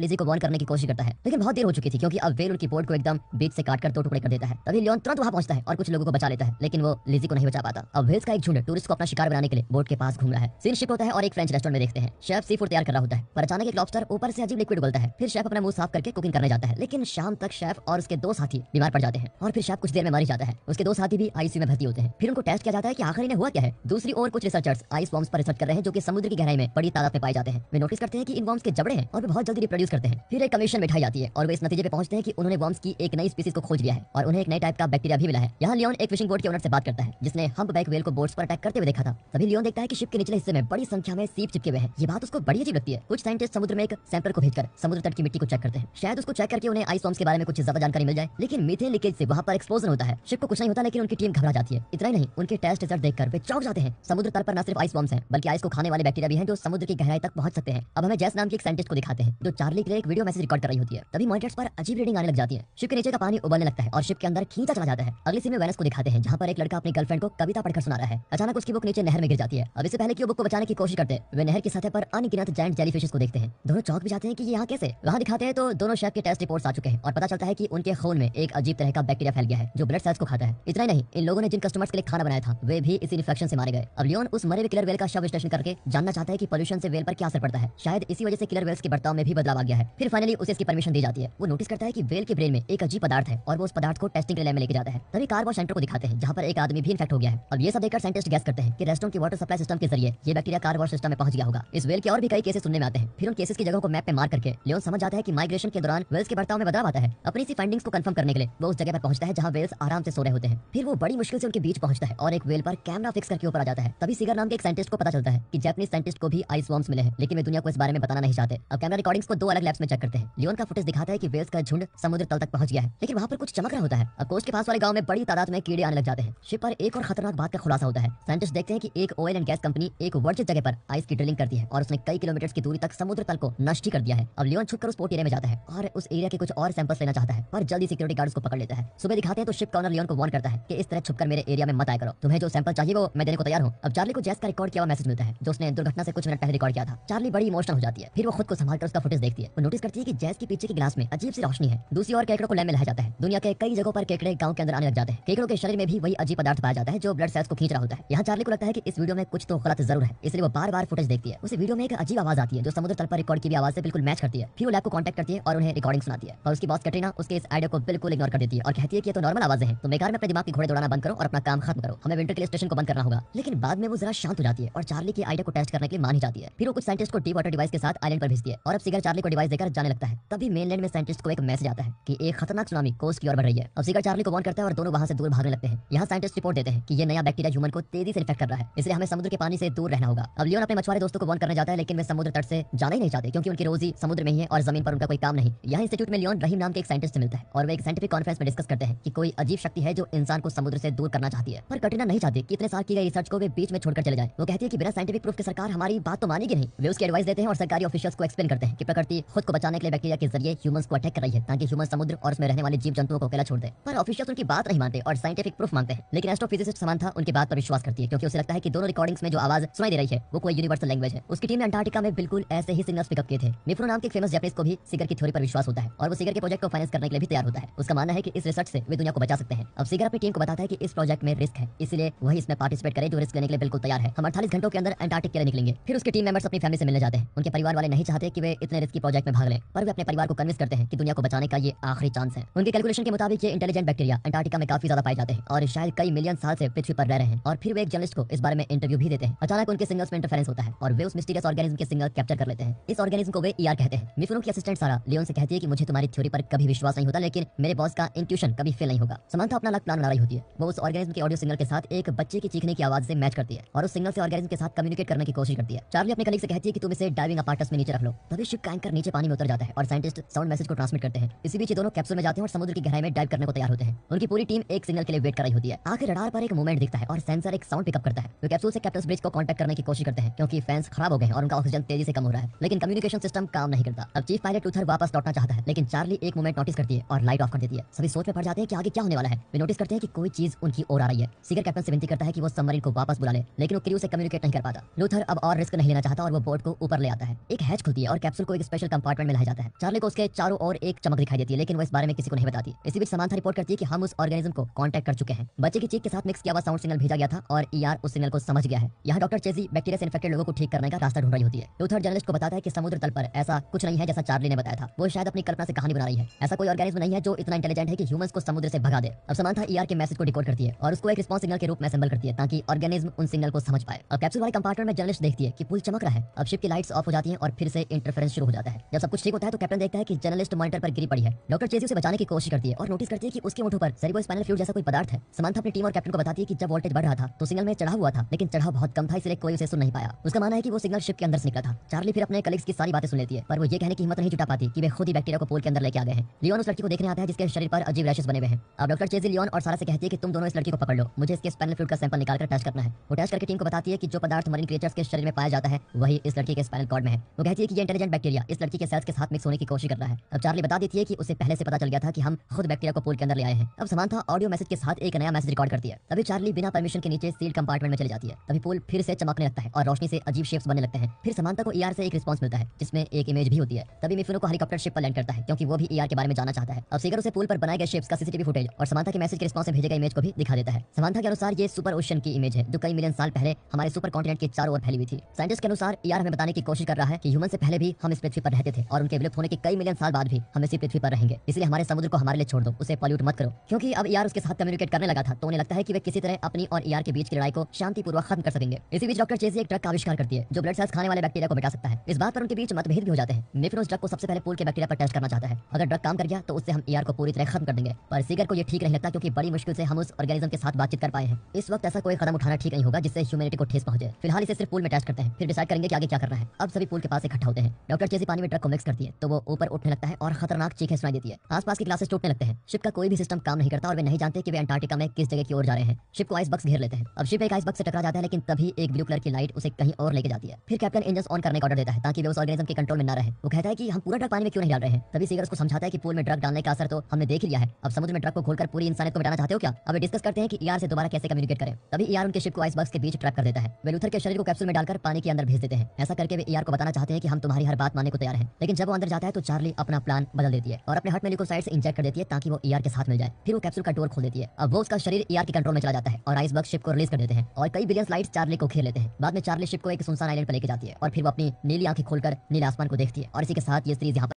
लिजी को वॉर्न करने की कोशिश करता है लेकिन बहुत देर हो चुकी थी क्योंकि अब वेल उनकी बोर्ड को एकदम बीच से काटकर दो टुकड़े कर देता है तभी लियोन तुरंत वहाँ पहुंचता है और कुछ लोगों को बचा लेता है लेकिन वो लिजी को नहीं बचा पाता अब वेल्स का एक झुंड टूरिस्ट को अपना शिकार बनाने के लिए बोर्ड के पास घूम रहा है सीन शिफ्ट होता है और एक फ्रेंच रेस्टोरेंट में देखते हैं शेफ सी फूड तैयार कर रहा होता है पर अचानक एक लॉबस्टर ऊपर से अजीब लिक्विड बोलता है फिर शेफ अपना मुंह साफ करके कुकिंग करने जाता है लेकिन शाम तक शेफ और उसके दो साथी बीमार पड़ जाते हैं और फिर शेफ कुछ देर में मर जाता है उसके दो साथी भी आईसीयू में भर्ती होते हैं फिर उनको टेस्ट किया जाता है कि आखिर इन्हें हुआ क्या है दूसरी ओर कुछ रिसर्चर्स आइस बॉम्ब्स पर रिसर्च कर रहे हैं जो कि समुद्र की गहराई में बड़ी तादाद में पाए जाते हैं वे नोटिस करते हैं कि इन बॉम्ब्स के जबड़े हैं और वे बहुत जल्दी रिप्रोड्यूस खोज करते हैं फिर एक कमीशन बैठाई जाती है और वो इस नतीजे पे पहुंचते हैं कि उन्होंने वर्म्स की एक नई स्पीसीज को खोज लिया है और उन्हें एक नए टाइप का बैक्टीरिया भी मिला है यहाँ लियोन एक फिशिंग बोट के ओनर से बात करता है जिसने हम बैक वेल को बोट्स पर अटैक करते हुए देखा था तभी लियोन देखता है की शिप के निचले हिस्से में बड़ी संख्या में सीप चिपके हुए हैं ये बात उसको बड़ी अजीब लगती है कुछ साइंटिस्ट समुद्र में एक सैंपल को भेजकर समुद्र तट की मिट्टी को चेक करते हैं शायद उसको चेक करके उन्हें आई सॉम्स के बारे में कुछ ज्यादा जानकारी मिल जाए लेकिन मीथेन लीकेज से वहाँ पर एक्सपोजन होता है शिप को कुछ नहीं होता लेकिन उनकी टीम घबरा जाती है इतना ही नहीं उनके टेस्ट रिजल्ट देखकर वे चौक जाते हैं समुद्र तट पर न सिर्फ आइस बॉम्स है बल्कि आइस को खाने वाले बैक्टीरिया भी है जो समुद्र की गहराई तक पहुंच सकते हैं अब हमें जैस नाम के एक साइंटिस्ट को दिखाते हैं जो चार्ली मछली के लिए एक वीडियो मैसेज रिकॉर्ड कर रही होती है तभी मॉनिटर्स पर अजीब रीडिंग आने लग जाती है शिप के नीचे का पानी उबलने लगता है और शिप के अंदर खींचा चला जाता है अगले सीन में वैनस को दिखाते हैं जहाँ पर एक लड़का अपनी गर्लफ्रेंड को कविता पढ़कर सुना रहा है अचानक उसकी बुक नीचे नहर में गिर जाती है अब इससे पहले की बुक को बचाने की कोशिश करते हैं वे नहर की सतह पर अनगिनत जैन जेलीफिश को देखते हैं दोनों चौक भी जाते हैं की यहाँ कैसे वहाँ दिखाते हैं तो दोनों शेफ के टेस्ट रिपोर्ट आ चुके हैं और पता चलता है की उनके खून में एक अजीब तरह का बैक्टीरिया फैल गया है जो ब्लड सेल्स को खाता है इतना नहीं इन लोगों ने जिन कस्टमर्स के लिए खाना बनाया था वे भी इसी इन्फेक्शन से मारे गए अब लियोन उस मरे हुए किलर वेल का शव विश्लेषण करके जानना चाहता है की पॉल्यूशन से वेल पर क्या असर पड़ता है शायद इसी वजह से किलर वेल्स के बर्ताव में भी बदलाव आ गया है फिर फाइनली उसे इसकी परमिशन दी जाती है वो नोटिस करता है कि वेल के ब्रेन में एक अजीब पदार्थ है और वो उस पदार्थ को टेस्टिंग के लिए में लेके जाता है तभी कार्बो सेंटर को दिखाते हैं जहाँ पर एक आदमी भी इन्फेक्ट हो गया है अब ये सब देखकर साइंटिस्ट गैस करते हैं कि रेस्टोरेंट की वाटर सप्लाई सिस्टम के जरिए ये बैक्टीरिया कार वॉश सिस्टम में पहुंच गया होगा इस वेल के और भी कई केसेस सुनने में आते हैं फिर उन केसेस की जगह को मैप पे मार करके लियोन समझ आता है कि माइग्रेशन के दौरान वेल्स के बर्ताव में बदलाव आता है अपनी इसी फाइंडिंग्स को कंफर्म करने के लिए वो उस जगह पर पहुंचता है जहाँ वेल्स आराम से सो रहे होते हैं फिर वो बड़ी मुश्किल से उनके बीच पहुंचता है और एक वेल पर कैमरा फिक्स करके ऊपर आ जाता है तभी सिगर नाम के एक साइंटिस्ट को पता चलता है कि जैपनीज साइंटिस्ट को भी आइस वॉर्म्स मिले हैं लेकिन वे दुनिया को इस बारे में बताना नहीं चाहते अब कैमरा रिकॉर्डिंग्स को दो अलग लैब्स में चेक करते हैं लियोन का फुटेज दिखाता है कि वेल्स का झुंड समुद्र तल तक पहुंच गया है लेकिन वहाँ पर कुछ चमक रहा होता है अब कोस्ट के पास वाले गाँव में बड़ी तादाद में कीड़े आने लग जाते हैं शिप पर एक और खतरनाक बात का खुलासा होता है साइंटिस्ट देखते हैं कि एक ऑयल एंड गैस कंपनी एक वर्जित जगह पर आइस की ड्रिलिंग करती है और उसने कई किलोमीटर की दूरी तक समुद्र तल को नष्ट कर दिया है अब लियोन छुप उस पोर्ट एरिया में जाता है और उस एरिया के कुछ और सैंपल्स लेना चाहता है और जल्दी सिक्योरिटी गार्ड को पकड़ लेता है सुबह दिखाते हैं तो शिप कॉर्नर लियोन को वॉन करता है कि इस तरह छुपकर मेरे एरिया में मत आया करो तुम्हें जो सैंपल चाहिए वो मैं देने को तैयार हूँ अब चार्ली को जैस का रिकॉर्ड किया हुआ मैसेज मिलता है जो उसने दुर्घटना से कुछ मिनट पहले रिकॉर्ड किया था चार्ली बड़ी इमोशनल हो जाती है फिर वो खुद को संभालकर उसका फुटेज देखती है करती है वो नोटिस करती है कि जैस के पीछे के ग्लास में अजीब सी रोशनी है दूसरी ओर केकड़ों को लैम में लाया जाता है दुनिया के कई जगहों पर केकड़े गांव के अंदर आने लग जाते हैं केकड़ों के शरीर में भी वही अजीब पदार्थ पाया जाता है जो ब्लड सेल्स को खींच रहा होता है यहाँ चार्ली को लगता है कि इस वीडियो में कुछ तो गलत जरूर है इसलिए वो बार बार फुटेज देखती है उस वीडियो में एक अजीब आवाज आती है जो समुद्र तल पर रिकॉर्ड की आवाज से बिल्कुल मैच करती है फिर वो लैब को कॉन्टेक्ट करती है और उन्हें रिकॉर्डिंग सुनाती है और उसकी बॉस कटरीना उसके इस आइडिया को बिल्कुल इग्नोर कर देती है और कहती है कि तो नॉर्मल आवाज है तो मेकार में अपने दिमाग की घोड़े दौड़ाना बंद करो और अपना काम खत्म करो हमें विंटर के स्टेशन को बंद करना होगा लेकिन बाद में वो जरा शांत हो जाती है और चार्ली के आइडिया को टेस्ट करने के लिए मान ही जाती है फिर वो कुछ साइंटिस्ट को डी वाटर डिवाइस के साथ आइलैंड पर भेजती है और अब सिगर चार्ली को डिवाइस देकर जाने लगता है तभी मेनलैंड में साइंटिस्ट को एक मैसेज आता है कि एक खतरनाक सुनामी कोस्ट की ओर बढ़ रही है अब सीकर चार्ली को वॉन करता है और दोनों वहां से दूर भागने लगते हैं यहाँ साइंटिस्ट रिपोर्ट देते हैं कि ये नया बैक्टीरिया ह्यूमन को तेजी से इफेक्ट कर रहा है इसलिए हमें समुद्र के पानी से दूर रहना होगा अब लियोन अपने मछुआरे दोस्तों को वॉन करने जाता है लेकिन वे समुद्र तट से जाना ही नहीं चाहते क्योंकि उनकी रोजी समुद्र में ही है और जमीन पर उनका कोई काम नहीं यहाँ इंस्टीट्यूट में लियोन रहीम नाम के एक साइंटिस्ट से मिलता है और वे एक साइंटिफिक कॉन्फ्रेंस में डिस्कस करते हैं कि कोई अजीब शक्ति है जो इंसान को समुद्र से दूर करना चाहती है पर कटना नहीं चाहती कि इतने साल की गई रिसर्च को वे बीच में छोड़कर चले जाए वो कहती है कि बिना साइंटिफिक प्रूफ के सरकार हमारी बात तो मानेगी नहीं वे उसकी एडवाइस देते हैं और सरकारी ऑफिशियल्स को एक्सप्लेन करते हैं कि प्रकृति कंपनी खुद को बचाने के लिए बैक्टीरिया के जरिए ह्यूमंस को अटैक कर रही है ताकि ह्यूमन समुद्र और उसमें रहने वाले जीव जंतुओं को अकेला छोड़ दे पर ऑफिशियल उनकी बात नहीं मानते और साइंटिफिक प्रूफ मांगते हैं लेकिन एस्ट्रो समान था उनकी बात पर विश्वास करती है क्योंकि उसे लगता है कि दोनों रिकॉर्डिंग में जो आवाज सुनाई दे रही है वो कोई यूनिवर्सल लैंग्वेज है उसकी टीम ने अंटार्टिका में बिल्कुल ऐसे ही सिग्नल्स पिकअप किए थे मिफ्रो नाम के फेमस जैपनीज को भी सिगर की थ्योरी पर विश्वास होता है और वो सिगर के प्रोजेक्ट को फाइनेंस करने के लिए भी तैयार होता है उसका मानना है कि इस रिसर्च से वे दुनिया को बचा सकते हैं अब सिगर अपनी टीम को बताता है कि इस प्रोजेक्ट में रिस्क है इसलिए वही इसमें पार्टिसिपेट करे जो रिस्क लेने के लिए बिल्कुल तैयार है हम अड़तालीस घंटों के अंदर अंटार्टिक के लिए निकलेंगे फिर उसके टीम मेंबर्स अपनी फैमिली से मिलने जाते हैं उनके परिवार वाले नहीं चाहते कि वे इतने रिस्क प्रोजेक्ट में भाग लें पर वे अपने परिवार को कन्विंस करते हैं कि दुनिया को बचाने का ये आखिरी चांस है उनके कैलकुलेशन के मुताबिक ये इंटेलिजेंट बैक्टीरिया अंटार्टिका में काफी ज्यादा पाए जाते हैं और शायद कई मिलियन साल से पृथ्वी पर रह रहे हैं और फिर वे एक जर्नलिस्ट को इस बारे में इंटरव्यू भी देते हैं अचानक उनके सिग्नल्स में इंटरफेरेंस होता है और वे उस मिस्टीरियस ऑर्गेनिज्म के सिग्नल कैप्चर कर लेते हैं इस ऑर्गेनिज्म को वे ईआर e कहते हैं मिफुनों की असिस्टेंट सारा लियोन से कहती है की मुझे तुम्हारी थ्योरी पर कभी विश्वास नहीं होता लेकिन मेरे बॉस का इंट्यूशन कभी फेल नहीं होगा समानता अपना अलग प्लान बना रही होती है वो उस ऑर्गेनिज्म के ऑडियो सिग्नल के साथ एक बच्चे की चीखने की आवाज से मैच करती है और उस सिग्नल से ऑर्गेनिज्म के साथ कम्युनिकेट करने की कोशिश करती है चार्ली अपने कलीग से कहती है कि तुम इसे डाइविंग अपार्टमेंट में नीचे रख लो तभी शिप का एंकर नीचे पानी में उतर जाता है और साइंटिस्ट साउंड मैसेज को ट्रांसमिट करते हैं इसी बीच दोनों कैप्सूल में जाते हैं और समुद्र की गहराई में डाइव करने को तैयार होते हैं उनकी पूरी टीम एक सिग्नल के लिए वेट कर रही होती है आखिर रडार पर एक मूवमेंट दिखता है और सेंसर एक साउंड पिकअप करता है वे कैप्सूल से कैप्टन ब्रिज को कॉन्टेक्ट करने की कोशिश करते हैं क्योंकि फैंस खराब हो गए और उनका ऑक्सीजन तेजी से कम हो रहा है लेकिन कम्युनिकेशन सिस्टम काम नहीं करता अब चीफ पायलट उथर वापस लौटना चाहता है लेकिन चार्ली एक मूवमेंट नोटिस करती है और लाइट ऑफ कर देती है सभी सोच में पड़ जाते हैं कि आगे क्या होने वाला है वे नोटिस करते हैं कि कोई चीज उनकी ओर आ रही है सीगर कैप्टन से विनती करता है कि वो सबमरीन को वापस बुला ले लेकिन वो क्रू से कम्युनिकेट नहीं कर पाता लूथर अब और रिस्क नहीं लेना चाहता और वो बोट को ऊपर ले आता है एक हैच खुलती है और कैप्सूल को एक स्पेशल कंपार्टमेंट में लाया जाता है चार्ली को उसके चारों ओर एक चमक दिखाई देती है लेकिन वो इस बारे में किसी को नहीं बताती इसी बीच समानता रिपोर्ट करती है कि हम उस ऑर्गेनिज्म को कॉन्टैक्ट कर चुके हैं बच्चे की चीख के साथ मिक्स किया हुआ साउंड सिग्नल भेजा गया था और ईआर e उस सिग्नल को समझ गया है यहाँ डॉक्टर चेजी बैक्टीरिया से इन्फेक्टेड लोगों को ठीक करने का रास्ता ढूंढ रही होती है लूथर जर्नलिस्ट को बताता है कि समुद्र तल पर ऐसा कुछ नहीं है जैसा चार्ली ने बताया था वो शायद अपनी कल्पना से कहानी बना रही है ऐसा कोई ऑर्गेनिज्म नहीं है जो इतना इंटेलिजेंट है कि ह्यूमंस को समुद्र से भगा दे अब समानता ईआर e के मैसेज को डिकोड करती है और उसको एक रिस्पॉन्स सिग्नल के रूप में असेंबल करती है ताकि ऑर्गेनिज्म उन सिग्नल को समझ पाए अब कैप्सूल वाले कंपार्टमेंट में जर्नलिस्ट देखती है कि पुल चमक रहा है अब शिप की लाइट्स ऑफ हो जाती है और फिर से इंटरफेरेंस शुरू हो जाता है जाता है जब सब कुछ ठीक होता है तो कैप्टन देखता है कि जर्नलिस्ट मॉनिटर पर गिरी पड़ी है डॉक्टर चेजी उसे बचाने की कोशिश करती है और नोटिस करती है कि उसके मुठों पर सेरिबो स्पाइनल फ्लूड जैसा कोई पदार्थ है समान अपनी टीम और कैप्टन को बताती है कि जब वोल्टेज बढ़ रहा था तो सिग्नल में चढ़ा हुआ था लेकिन चढ़ा बहुत कम था इसलिए कोई उसे सुन नहीं पाया उसका मानना है कि वो सिग्नल शिप के अंदर से निकला था चार्ली फिर अपने कलेक्स की सारी बातें सुन लेती है पर वो ये कहने की हिम्मत नहीं जुटा पाती कि वे खुद ही बैक्टीरिया को पोल के अंदर लेके आ गए हैं लियोन उस लड़की को देखने आता है जिसके शरीर पर अजीब रैशेस बने हुए हैं अब डॉक्टर चेजी लियन और सारा से कहती है कि तुम दोनों इस लड़की को पकड़ लो मुझे इसके स्पाइनल फ्लूड का सैंपल निकालकर टेस्ट करना है वो टेस्ट करके टीम को बताती है कि जो पदार्थ मरीन क्रिएचर्स के शरीर में पाया जाता है वही इस लड़की के स्पाइनल कॉर्ड में है वो कहती है कि ये इंटेलिजेंट बैक्टीरिया इस लड़की के सेल्स के साथ मिक्स होने की कोशिश कर रहा है अब चार्ली बता देती है कि उसे पहले से पता चल गया था कि हम खुद बैक्टीरिया को पूल के अंदर ले आए हैं अब समानता ऑडियो मैसेज के साथ एक नया मैसेज रिकॉर्ड करती है अभी चार्ली बिना परमिशन के नीचे सील कंपार्टमेंट में चली जाती है तभी पूल फिर से चमकने लगता है और रोशनी से अजीब शेप्स बनने लगते हैं फिर समानता को ईआर e से एक रिस्पॉन्स मिलता है जिसमें एक इमेज भी होती है तभी मिफिनो को हेलीकॉप्टर शिप पर लैंड करता है क्योंकि वो भी ईआर e के बारे में जाना चाहता है अब सीकर उसे पूल पर बनाए गए शेप्स का सीसीटीवी फुटेज और समानता के मैसेज के रिस्पॉन्स में भेजे गए इमेज को भी दिखा देता है समानता के अनुसार ये सुपर ओशन की इमेज है जो कई मिलियन साल पहले हमारे सुपर कॉन्टिनेंट के चारों ओर फैली हुई थी साइंटिस्ट के अनुसार ईआर e हमें बताने की कोशिश कर रहा है कि ह्यूमन से पहले भी हम इस पृथ्वी पर पर रहते थे और उनके विलुप्त होने के कई मिलियन साल बाद भी हम इसी पृथ्वी पर रहेंगे इसलिए हमारे समुद्र को हमारे लिए छोड़ दो उसे पॉल्यूट मत करो क्योंकि अब यार e उसके साथ कम्युनिकेट करने लगा था तो उन्हें लगता है कि वे किसी तरह अपनी और यार e के बीच की लड़ाई को शांतिपूर्वक खत्म कर सकेंगे इसी बीच डॉक्टर चेजी एक ट्रक का आविष्कार करती है जो ब्लड सेल्स खाने वाले बैक्टीरिया को मिटा सकता है इस बात पर उनके बीच मतभेद भी हो जाते हैं लेकिन उस ड्रग को सबसे पहले पूल के बैक्टीरिया पर टेस्ट करना चाहता है अगर ड्रग काम कर गया तो उससे हम ईआर e को पूरी तरह खत्म कर देंगे पर सीगर को यह ठीक नहीं लगता क्योंकि बड़ी मुश्किल से हम उस ऑर्गेनिज्म के साथ बातचीत कर पाए हैं इस वक्त ऐसा कोई कदम उठाना ठीक नहीं होगा जिससे ह्यूमिनिटी को ठेस पहुंचे फिलहाल इसे सिर्फ पूल में टेस्ट करते हैं फिर डिसाइड करेंगे कि आगे क्या करना है अब सभी पूल के पास इकट्ठा होते हैं डॉक्टर चेसी पानी आगे को मिक्स करती है तो वो ऊपर उठने लगता है और खतरनाक चीखें सुनाई देती है आसपास की क्लासेस टूटने लगते हैं शिप का कोई भी सिस्टम काम नहीं करता और वे नहीं जानते कि वे अंटार्टिका में किस जगह की ओर जा रहे हैं शिप को आइस बक्स घेर लेते हैं अब शिप एक आइस बक्स से टकरा जाता है लेकिन तभी एक ब्लू कलर की लाइट उसे कहीं और लेके जाती है फिर कैप्टन इंजन ऑन करने का ऑर्डर देता है ताकि वे उस ऑर्गेनिज्म के कंट्रोल में ना रहे वो कहता है कि हम पूरा ट्रक पानी में क्यों नहीं डाल रहे हैं तभी सीगर उसको समझाता है कि पूल में ड्रग डालने का असर तो हमने देख लिया है अब समुद्र में ट्रक को खोलकर पूरी इंसानियत को मिटाना चाहते हो क्या अब डिस्कस करते हैं कि ईआर e से दोबारा कैसे कम्युनिकेट करें तभी ईआर e उनके शिप को आइस बक्स के बीच ट्रक कर देता है वे लूथर के शरीर को कैप्सूल में डालकर पानी के अंदर भेज देते हैं ऐसा करके वे ईआर e को बताना चाहते हैं कि हम तुम्हारी हर बात मानने को तैयार ईआर है लेकिन जब वो अंदर जाता है तो चार्ली अपना प्लान बदल देती है और अपने हट में साइड से इंजेक्ट कर देती है ताकि वो ईआर e के साथ मिल जाए फिर वो कैप्सूल का डोर खोल देती है अब वो उसका शरीर ईआर e के कंट्रोल में चला जाता है और आइसबर्ग शिप को रिलीज कर देते हैं और कई बिलियन लाइट चार्ली को घेर लेते हैं बाद में चार्ली शिप को एक सुनसान आइलैंड पर लेकर जाती है और फिर वो अपनी नीली आंखें खोलकर नीले आसमान को देखती है और इसी के साथ ये सीरीज यहाँ